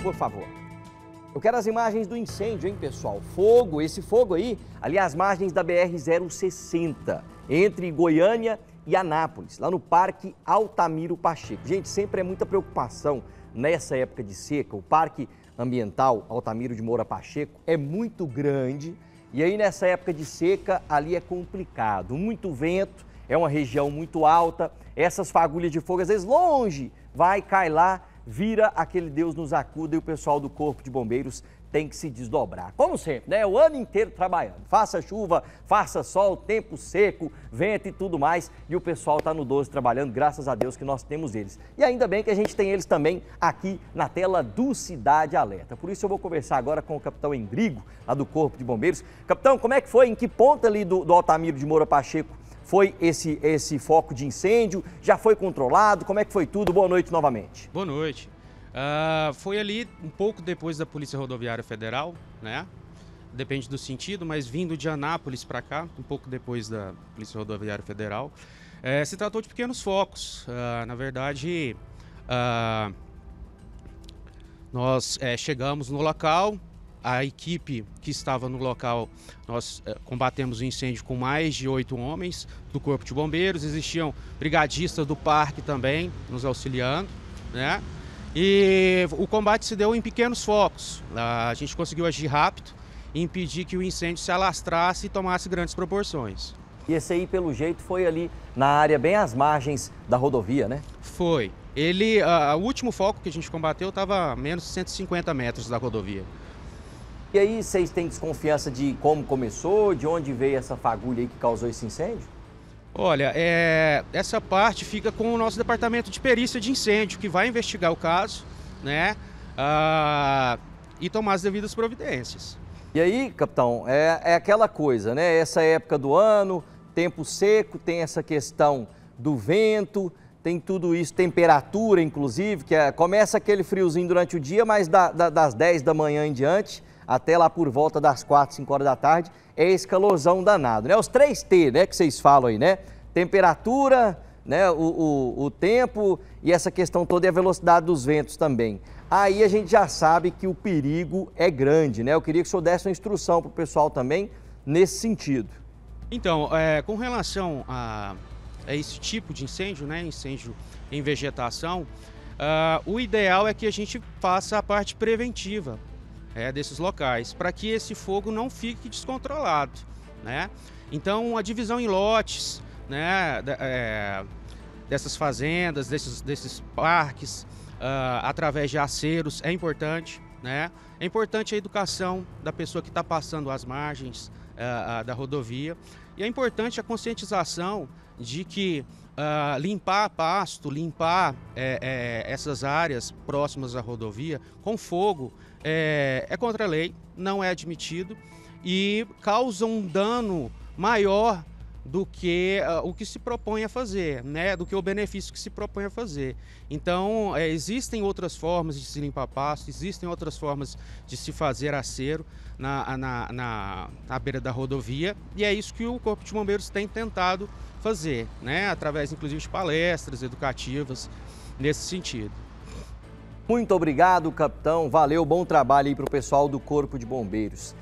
por favor. Eu quero as imagens do incêndio, hein, pessoal? Fogo, esse fogo aí, ali às margens da BR-060, entre Goiânia e Anápolis, lá no Parque Altamiro Pacheco. Gente, sempre é muita preocupação nessa época de seca. O Parque Ambiental Altamiro de Moura Pacheco é muito grande e aí nessa época de seca ali é complicado. Muito vento, é uma região muito alta, essas fagulhas de fogo às vezes longe, vai, cai lá vira aquele Deus nos acuda e o pessoal do Corpo de Bombeiros tem que se desdobrar. Como sempre, né? O ano inteiro trabalhando. Faça chuva, faça sol, tempo seco, vento e tudo mais. E o pessoal está no 12 trabalhando, graças a Deus que nós temos eles. E ainda bem que a gente tem eles também aqui na tela do Cidade Alerta. Por isso eu vou conversar agora com o capitão Endrigo, lá do Corpo de Bombeiros. Capitão, como é que foi? Em que ponta ali do, do Altamiro de Moura Pacheco foi esse, esse foco de incêndio? Já foi controlado? Como é que foi tudo? Boa noite novamente. Boa noite. Uh, foi ali um pouco depois da Polícia Rodoviária Federal, né? Depende do sentido, mas vindo de Anápolis para cá, um pouco depois da Polícia Rodoviária Federal, eh, se tratou de pequenos focos. Uh, na verdade, ah, nós eh, chegamos no local, a equipe que estava no local, nós eh, combatemos o incêndio com mais de oito homens do Corpo de Bombeiros. Existiam brigadistas do parque também nos auxiliando, né? E o combate se deu em pequenos focos. A gente conseguiu agir rápido e impedir que o incêndio se alastrasse e tomasse grandes proporções. E esse aí, pelo jeito, foi ali na área bem às margens da rodovia, né? Foi. Ele, o último foco que a gente combateu estava a menos de 150 metros da rodovia. E aí vocês têm desconfiança de como começou, de onde veio essa fagulha aí que causou esse incêndio? Olha, é, essa parte fica com o nosso departamento de perícia de incêndio, que vai investigar o caso, né? Ah, e tomar as devidas providências. E aí, capitão, é, é aquela coisa, né? Essa época do ano, tempo seco, tem essa questão do vento, tem tudo isso, temperatura, inclusive, que é, começa aquele friozinho durante o dia, mas da, da, das 10 da manhã em diante até lá por volta das 4, 5 horas da tarde, é escalosão danado, né? Os 3T, né, que vocês falam aí, né? Temperatura, né, o, o, o tempo e essa questão toda e a velocidade dos ventos também. Aí a gente já sabe que o perigo é grande, né? Eu queria que o senhor desse uma instrução para o pessoal também nesse sentido. Então, é, com relação a, a, esse tipo de incêndio, né, incêndio em vegetação, uh, o ideal é que a gente faça a parte preventiva, é, desses locais, para que esse fogo não fique descontrolado. Né? Então, a divisão em lotes né, é, dessas fazendas, desses, desses parques, uh, através de aceros, é importante. Né? É importante a educação da pessoa que está passando as margens, uh, da rodovia. E é importante a conscientização de que uh, limpar pasto, limpar é, é, essas áreas próximas à rodovia com fogo é, é contra a lei, não é admitido e causa um dano maior do que uh, o que se propõe a fazer, né? do que o benefício que se propõe a fazer. Então, é, existem outras formas de se limpar pasto, existem outras formas de se fazer acero na, na, na, na beira da rodovia, e é isso que o Corpo de Bombeiros tem tentado fazer, né? através inclusive de palestras educativas nesse sentido. Muito obrigado, capitão. Valeu, bom trabalho aí para o pessoal do Corpo de Bombeiros.